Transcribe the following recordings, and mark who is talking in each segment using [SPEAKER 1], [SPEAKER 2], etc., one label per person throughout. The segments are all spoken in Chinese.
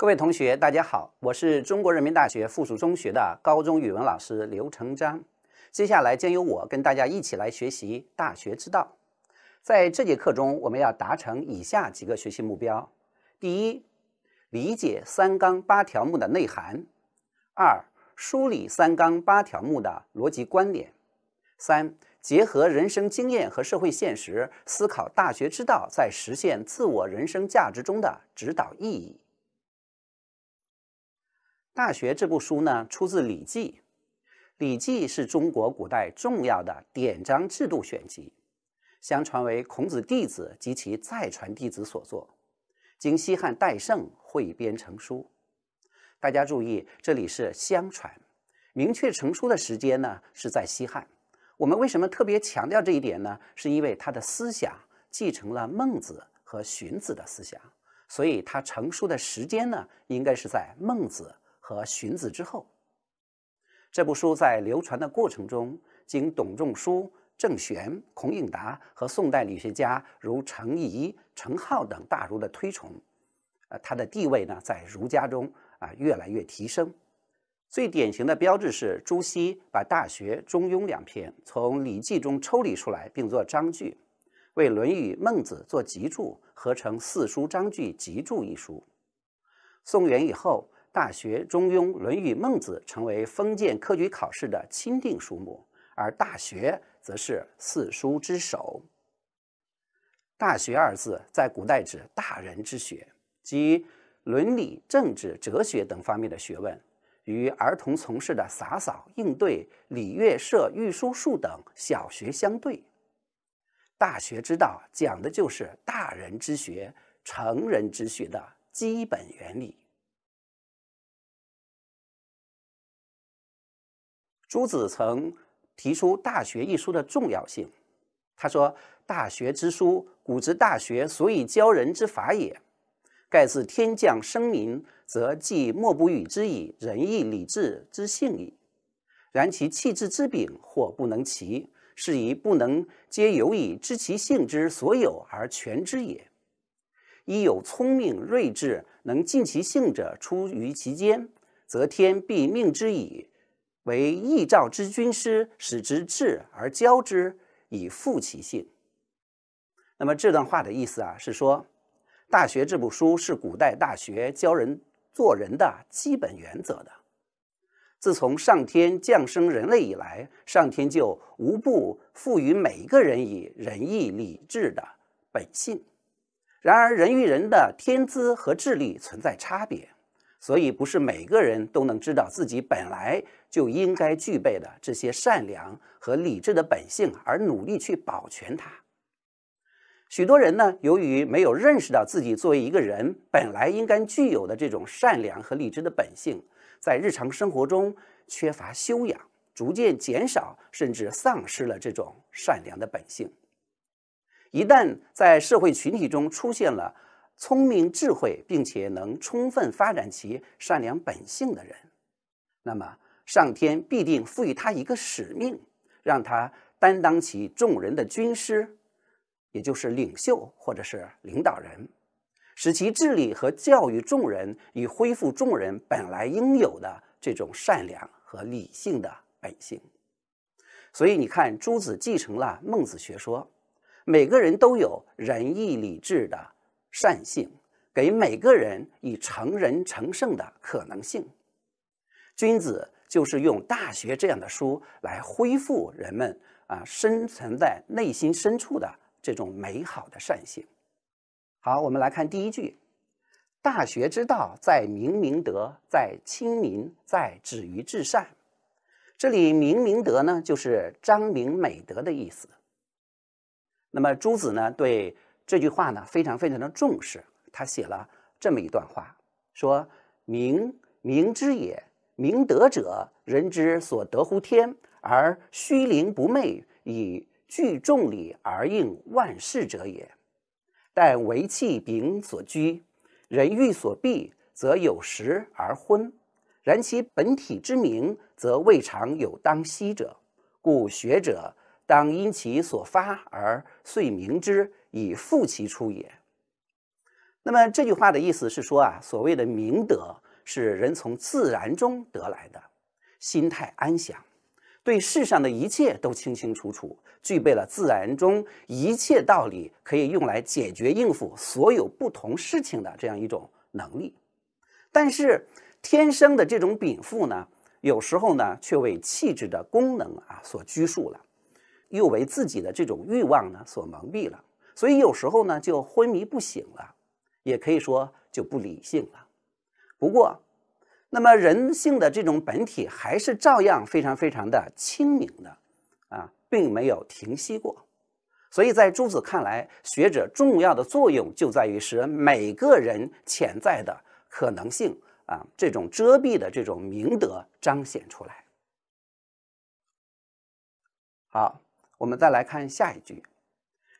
[SPEAKER 1] 各位同学，大家好，我是中国人民大学附属中学的高中语文老师刘成章。接下来将由我跟大家一起来学习《大学之道》。在这节课中，我们要达成以下几个学习目标：第一，理解三纲八条目的内涵；二，梳理三纲八条目的逻辑关联；三，结合人生经验和社会现实，思考《大学之道》在实现自我人生价值中的指导意义。大学这部书呢，出自《礼记》，《礼记》是中国古代重要的典章制度选集，相传为孔子弟子及其再传弟子所作，经西汉戴圣汇编成书。大家注意，这里是相传，明确成书的时间呢是在西汉。我们为什么特别强调这一点呢？是因为他的思想继承了孟子和荀子的思想，所以他成书的时间呢，应该是在孟子。和荀子之后，这部书在流传的过程中，经董仲舒、郑玄、孔颖达和宋代理学家如程颐、程颢等大儒的推崇，呃，他的地位呢，在儒家中啊，越来越提升。最典型的标志是朱熹把《大学》《中庸》两篇从《礼记》中抽离出来，并作章句，为《论语》《孟子》做集注，合成《四书章句集注》一书。宋元以后。《大学》《中庸》《论语》《孟子》成为封建科举考试的钦定书目，而《大学》则是四书之首。《大学》二字在古代指大人之学，即伦理、政治、哲学等方面的学问，与儿童从事的洒扫、应对、礼乐、射、御、书、数等小学相对。《大学》之道讲的就是大人之学、成人之学的基本原理。朱子曾提出《大学》一书的重要性。他说：“《大学》之书，古之大学所以教人之法也。盖自天降生民，则既莫不与之以仁义礼智之性矣。然其气质之秉或不能齐，是以不能皆由以知其性之所有而全之也。一有聪明睿智，能尽其性者出于其间，则天必命之矣。”为义照之军师，使之智而教之，以复其性。那么这段话的意思啊，是说，《大学》这部书是古代大学教人做人的基本原则的。自从上天降生人类以来，上天就无不赋予每一个人以仁义礼智的本性。然而，人与人的天资和智力存在差别。所以，不是每个人都能知道自己本来就应该具备的这些善良和理智的本性，而努力去保全它。许多人呢，由于没有认识到自己作为一个人本来应该具有的这种善良和理智的本性，在日常生活中缺乏修养，逐渐减少，甚至丧失了这种善良的本性。一旦在社会群体中出现了，聪明智慧，并且能充分发展其善良本性的人，那么上天必定赋予他一个使命，让他担当起众人的军师，也就是领袖或者是领导人，使其治理和教育众人，以恢复众人本来应有的这种善良和理性的本性。所以你看，朱子继承了孟子学说，每个人都有仁义礼智的。善性给每个人以成人成圣的可能性。君子就是用《大学》这样的书来恢复人们啊生存在内心深处的这种美好的善性。好，我们来看第一句：《大学》之道，在明明德，在亲民，在止于至善。这里“明明德”呢，就是彰明美德的意思。那么，朱子呢对？这句话呢，非常非常的重视。他写了这么一段话，说：“明明之也，明德者，人之所得乎天，而虚灵不昧，以聚众理而应万事者也。但为气禀所居，人欲所避，则有时而昏。然其本体之明，则未尝有当息者。故学者当因其所发而遂明之。”以复其出也。那么这句话的意思是说啊，所谓的明德是人从自然中得来的，心态安详，对世上的一切都清清楚楚，具备了自然中一切道理，可以用来解决应付所有不同事情的这样一种能力。但是天生的这种禀赋呢，有时候呢却为气质的功能啊所拘束了，又为自己的这种欲望呢所蒙蔽了。所以有时候呢，就昏迷不醒了，也可以说就不理性了。不过，那么人性的这种本体还是照样非常非常的清明的啊，并没有停息过。所以在朱子看来，学者重要的作用就在于使每个人潜在的可能性啊，这种遮蔽的这种明德彰显出来。好，我们再来看下一句，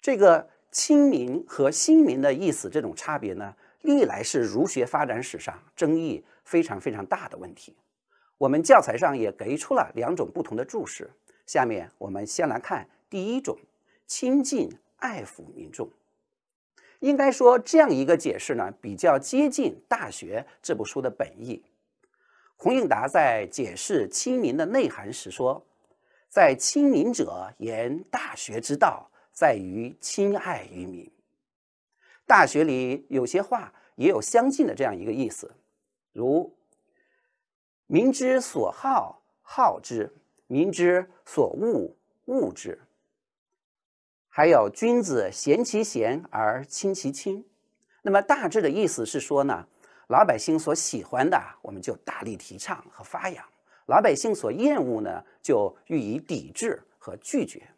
[SPEAKER 1] 这个。清明和新民的意思，这种差别呢，历来是儒学发展史上争议非常非常大的问题。我们教材上也给出了两种不同的注释。下面我们先来看第一种，亲近爱抚民众。应该说，这样一个解释呢，比较接近《大学》这部书的本意。孔颖达在解释“亲民”的内涵时说：“在亲民者，言大学之道。”在于亲爱于民。大学里有些话也有相近的这样一个意思，如“民之所好，好之；民之所恶，恶之。”还有“君子贤其贤而亲其亲。”那么大致的意思是说呢，老百姓所喜欢的，我们就大力提倡和发扬；老百姓所厌恶呢，就予以抵制和拒绝。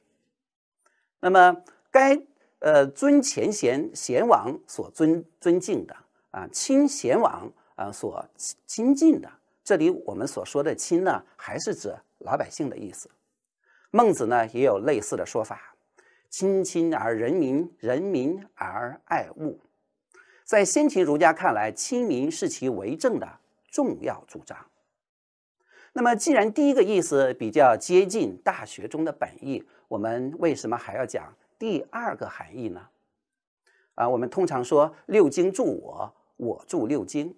[SPEAKER 1] 那么，该呃尊前贤贤王所尊尊敬的啊，亲贤王啊所亲近的，这里我们所说的亲呢，还是指老百姓的意思。孟子呢也有类似的说法：亲亲而人民，人民而爱物。在先秦儒家看来，亲民是其为政的重要主张。那么，既然第一个意思比较接近《大学》中的本意。我们为什么还要讲第二个含义呢？啊，我们通常说六经助我，我助六经。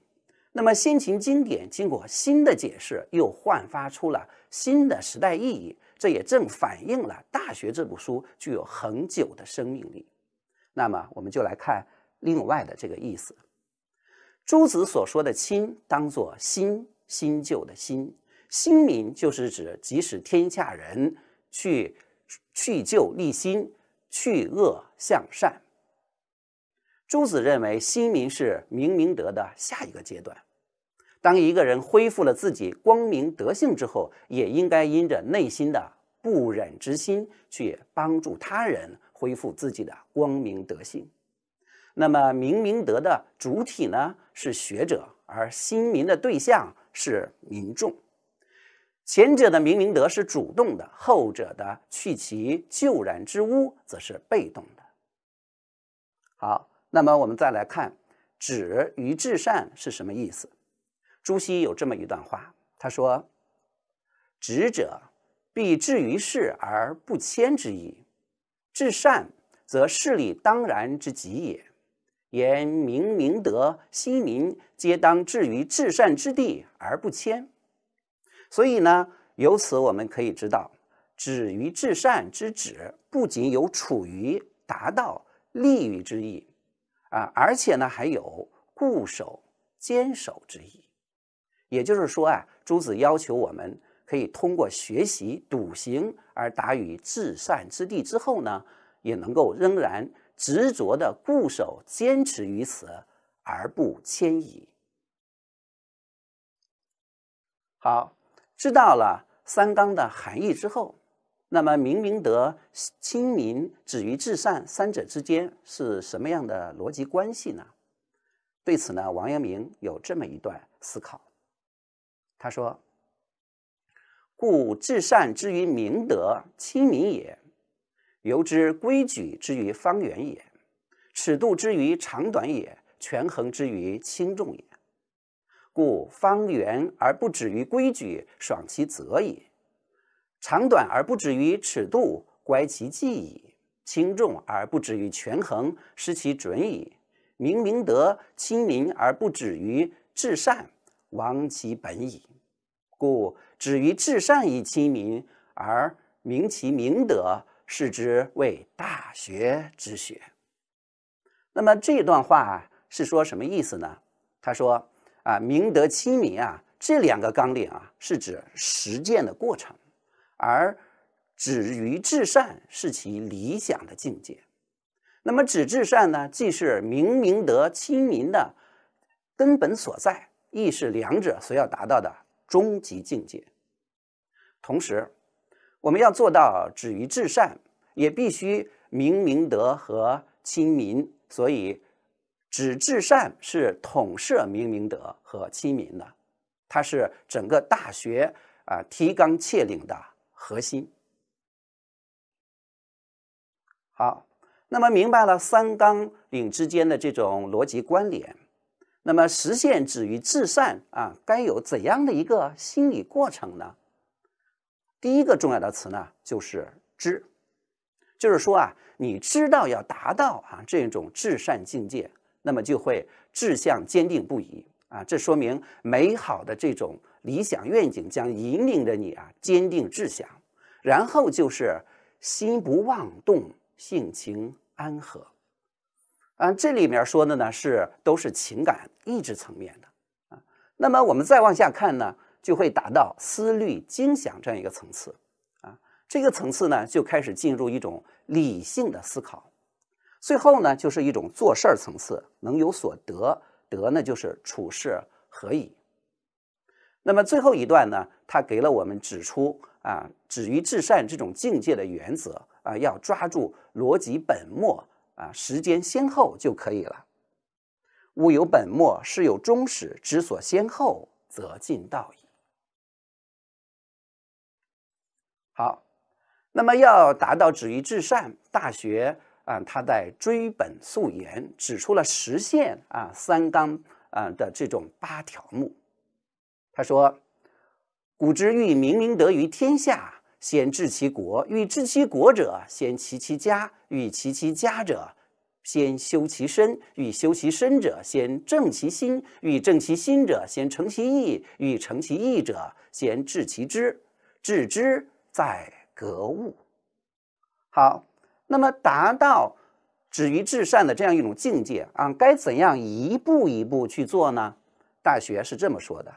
[SPEAKER 1] 那么先秦经典经过新的解释，又焕发出了新的时代意义。这也正反映了《大学》这部书具有恒久的生命力。那么，我们就来看另外的这个意思。朱子所说的“亲”，当做新新旧的新，新民就是指即使天下人去。去旧立新，去恶向善。朱子认为，新民是明明德的下一个阶段。当一个人恢复了自己光明德性之后，也应该因着内心的不忍之心去帮助他人恢复自己的光明德性。那么，明明德的主体呢，是学者，而新民的对象是民众。前者的明明德是主动的，后者的去其旧然之污则是被动的。好，那么我们再来看“止于至善”是什么意思。朱熹有这么一段话，他说：“止者，必至于世而不迁之矣；至善，则事理当然之极也。言明明德、心民皆当至于至善之地而不迁。”所以呢，由此我们可以知道，“止于至善之止”不仅有处于、达到、利于之意，啊，而且呢，还有固守、坚守之意。也就是说啊，朱子要求我们可以通过学习、笃行而达于至善之地之后呢，也能够仍然执着地固守、坚持于此，而不迁移。好。知道了三纲的含义之后，那么明明德、亲民、止于至善三者之间是什么样的逻辑关系呢？对此呢，王阳明有这么一段思考，他说：“故至善之于明德、亲民也，由之规矩之于方圆也，尺度之于长短也，权衡之于轻重也。”故方圆而不止于规矩，爽其则也；长短而不止于尺度，乖其计矣；轻重而不止于权衡，失其准矣。明明德亲民而不止于至善，亡其本矣。故止于至善以亲民，而明其明德，是之谓大学之学。那么这段话是说什么意思呢？他说。啊，明德亲民啊，这两个纲领啊，是指实践的过程，而止于至善是其理想的境界。那么，止至善呢，既是明明德亲民的根本所在，亦是两者所要达到的终极境界。同时，我们要做到止于至善，也必须明明德和亲民。所以。指至善是统摄明明德和亲民的，它是整个大学啊提纲挈领的核心。好，那么明白了三纲领之间的这种逻辑关联，那么实现止于至善啊，该有怎样的一个心理过程呢？第一个重要的词呢，就是知，就是说啊，你知道要达到啊这种至善境界。那么就会志向坚定不移啊！这说明美好的这种理想愿景将引领着你啊，坚定志向。然后就是心不妄动，性情安和啊。这里面说的呢是都是情感意志层面的啊。那么我们再往下看呢，就会达到思虑精想这样一个层次啊。这个层次呢，就开始进入一种理性的思考。最后呢，就是一种做事儿层次，能有所得，得呢就是处事何以。那么最后一段呢，他给了我们指出啊，止于至善这种境界的原则啊，要抓住逻辑本末啊，时间先后就可以了。物有本末，事有终始，知所先后，则近道矣。好，那么要达到止于至善，《大学》。啊，他在追本溯源，指出了实现啊“三纲”啊的这种八条目。他说：“古之欲明明德于天下，先治其国；欲治其国者，先齐其家；欲齐其家者，先修其身；欲修其身者，先正其心；欲正其心者，先诚其意；欲诚其意者，先治其知。治之在格物。”好。那么，达到止于至善的这样一种境界啊，该怎样一步一步去做呢？大学是这么说的，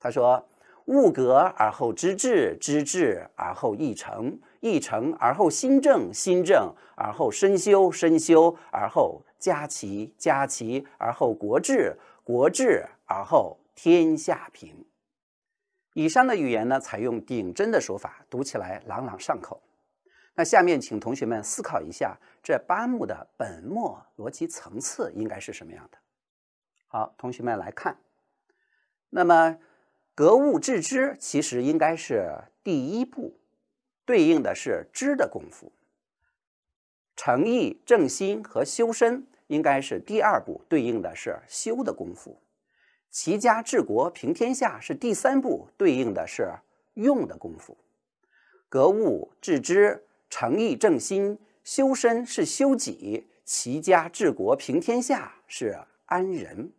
[SPEAKER 1] 他说：“物格而后知至，知至而后意诚，意诚而后心正，心正而后身修，身修而后家齐，家齐而后国治，国治而后天下平。”以上的语言呢，采用顶针的手法，读起来朗朗上口。那下面请同学们思考一下，这八目的本末逻辑层次应该是什么样的？好，同学们来看，那么格物致知其实应该是第一步，对应的是知的功夫；诚意正心和修身应该是第二步，对应的是修的功夫；齐家治国平天下是第三步，对应的是用的功夫；格物致知。诚意正心修身是修己，齐家治国平天下是安人。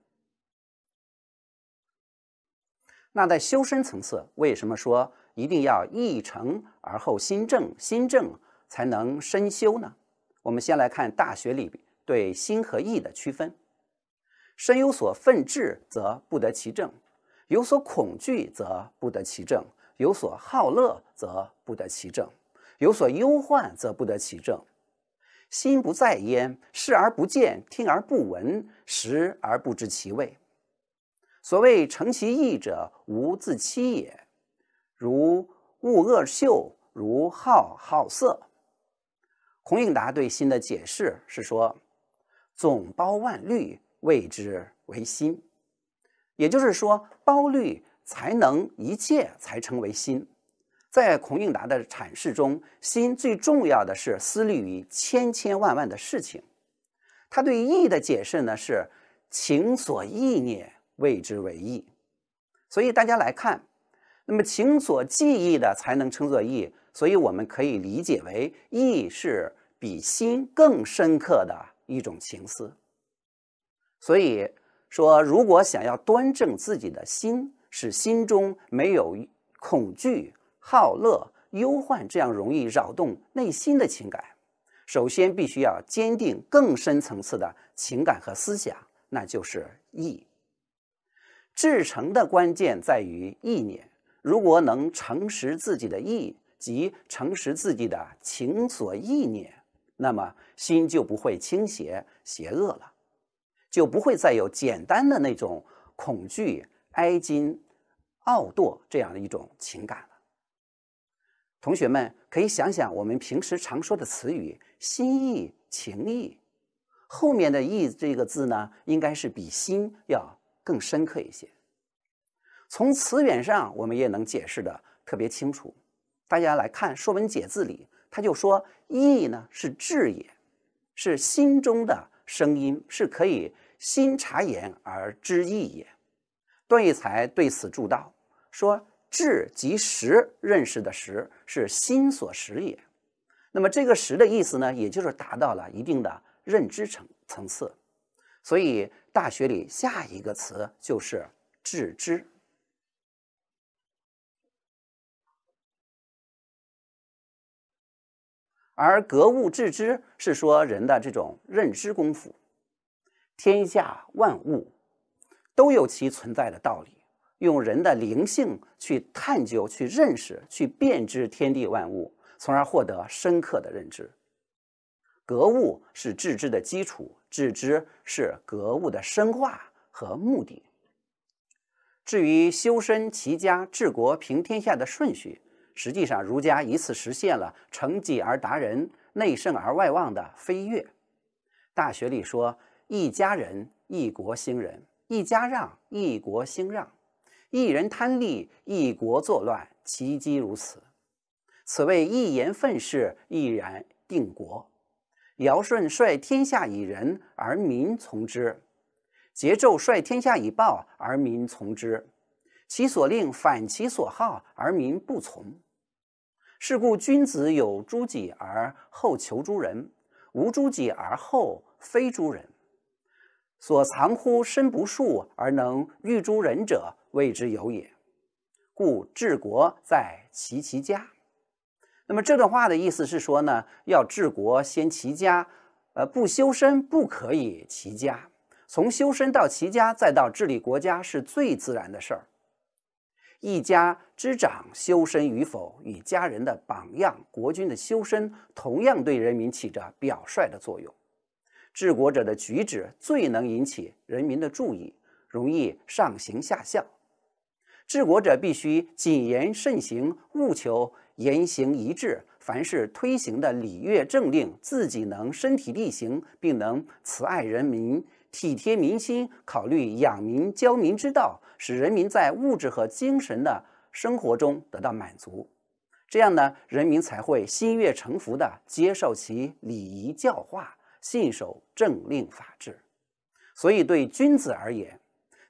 [SPEAKER 1] 那在修身层次，为什么说一定要意诚而后心正，心正才能身修呢？我们先来看《大学》里对心和意的区分：身有所奋志则不得其正，有所恐惧则不得其正，有所好乐则不得其正。有所忧患，则不得其正；心不在焉，视而不见，听而不闻，食而不知其味。所谓诚其意者，无自欺也。如恶恶秀，如好好色。孔颖达对心的解释是说：总包万虑，谓之为心。也就是说，包虑才能一切，才成为心。在孔颖达的阐释中，心最重要的是思虑于千千万万的事情。他对意的解释呢是情所意念谓之为意，所以大家来看，那么情所记忆的才能称作意。所以我们可以理解为意是比心更深刻的一种情思。所以说，如果想要端正自己的心，使心中没有恐惧。好乐、忧患，这样容易扰动内心的情感，首先必须要坚定更深层次的情感和思想，那就是意。至诚的关键在于意念，如果能诚实自己的意，即诚实自己的情所意念，那么心就不会倾斜邪恶了，就不会再有简单的那种恐惧、哀矜、傲惰这样的一种情感了。同学们可以想想，我们平时常说的词语“心意”“情意”，后面的“意”这个字呢，应该是比“心”要更深刻一些。从词源上，我们也能解释的特别清楚。大家来看《说文解字》里，他就说“意”呢是“智也”，是心中的声音，是可以心察言而知意也。段玉裁对此注道说。智即识，认识的识是心所识也。那么这个识的意思呢，也就是达到了一定的认知层层次。所以《大学》里下一个词就是“致知”，而格物致知是说人的这种认知功夫。天下万物都有其存在的道理。用人的灵性去探究、去认识、去辨知天地万物，从而获得深刻的认知。格物是致知的基础，致知是格物的深化和目的。至于修身齐家治国平天下的顺序，实际上儒家以此实现了成己而达人、内圣而外忘的飞跃。《大学》里说：“一家人一国兴仁，一家让一国兴让。”一人贪利，一国作乱；其机如此，此谓一言愤世，一然定国。尧舜率天下以仁，而民从之；桀纣率天下以暴，而民从之。其所令反其所好，而民不从。是故君子有诸己，而后求诸人；无诸己，而后非诸人。所藏乎身不恕而能御诸人者。谓之有也，故治国在齐其家。那么这段话的意思是说呢，要治国先齐家，呃，不修身不可以齐家。从修身到齐家，再到治理国家，是最自然的事儿。一家之长修身与否，与家人的榜样、国君的修身，同样对人民起着表率的作用。治国者的举止最能引起人民的注意，容易上行下效。治国者必须谨言慎行，务求言行一致。凡是推行的礼乐政令，自己能身体力行，并能慈爱人民、体贴民心，考虑养民教民之道，使人民在物质和精神的生活中得到满足。这样呢，人民才会心悦诚服的接受其礼仪教化，信守政令法治。所以，对君子而言。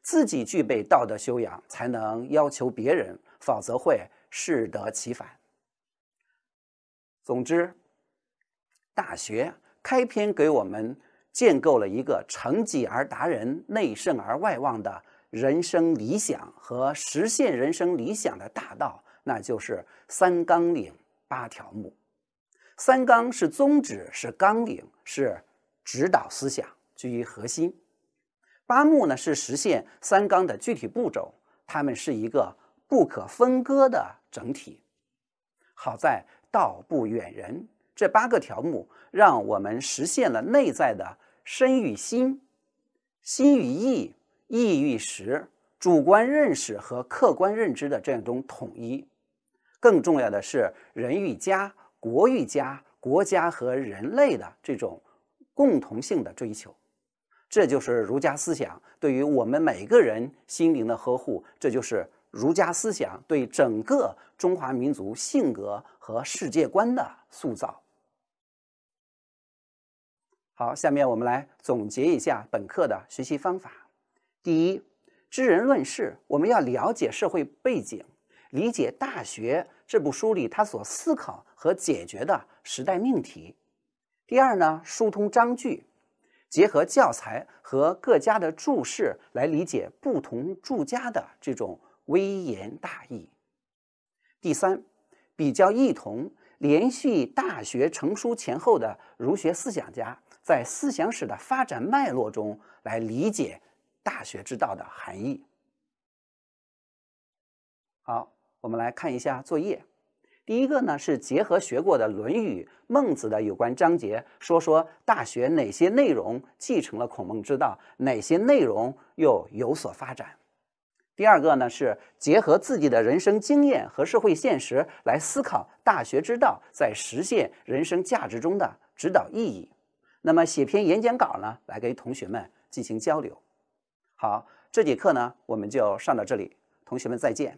[SPEAKER 1] 自己具备道德修养，才能要求别人，否则会适得其反。总之，《大学》开篇给我们建构了一个“成己而达人，内圣而外忘的人生理想和实现人生理想的大道，那就是“三纲领”“八条目”。三纲是宗旨，是纲领，是指导思想，居于核心。八目呢是实现三纲的具体步骤，它们是一个不可分割的整体。好在道不远人，这八个条目让我们实现了内在的身与心、心与意、意与实、主观认识和客观认知的这样一种统一。更重要的是，人与家、国与家、国家和人类的这种共同性的追求。这就是儒家思想对于我们每个人心灵的呵护，这就是儒家思想对整个中华民族性格和世界观的塑造。好，下面我们来总结一下本课的学习方法。第一，知人论事，我们要了解社会背景，理解《大学》这部书里他所思考和解决的时代命题。第二呢，疏通章句。结合教材和各家的注释来理解不同注家的这种微言大义。第三，比较异同，连续大学》成书前后的儒学思想家，在思想史的发展脉络中来理解《大学之道》的含义。好，我们来看一下作业。第一个呢，是结合学过的《论语》《孟子》的有关章节，说说《大学》哪些内容继承了孔孟之道，哪些内容又有所发展。第二个呢，是结合自己的人生经验和社会现实，来思考《大学》之道在实现人生价值中的指导意义。那么，写篇演讲稿呢，来给同学们进行交流。好，这节课呢，我们就上到这里。同学们再见。